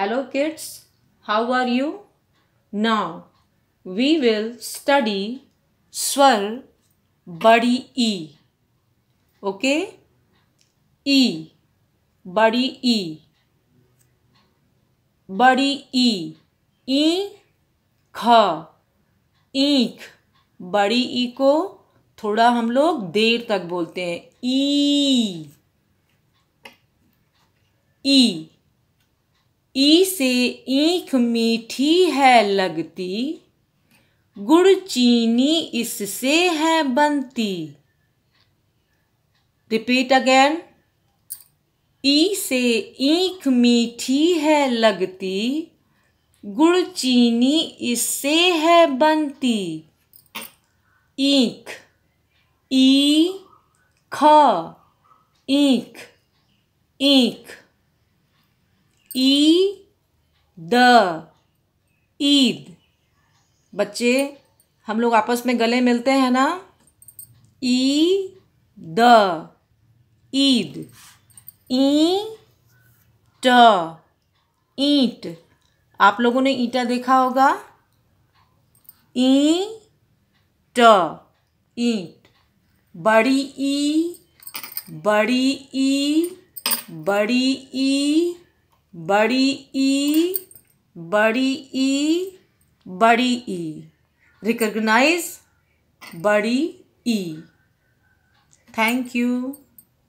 Hello kids, how are you? Now, we will study swar badi E. Okay? E. Badi E. Badi E. E. ख ईख बड़ी ई को थोड़ा हम लोग देर तक बोलते हैं ई ई ई से ईख मीठी है लगती गुड़ चीनी इससे है बनती रिपीट अगेन ई से ईख मीठी है लगती गुड़ चीनी इससे है बनती ईख ई ख ईख ईख ई द ईद बच्चे हम लोग आपस में गले मिलते हैं ना ई द ईद ई ट ईट आप लोगों ने ईटा देखा होगा ई ट ईट बड़ी ई बड़ी ई बड़ी ई बड़ी ई बड़ी ई बड़ी ई रिकग्नाइज बड़ी ई थैंक यू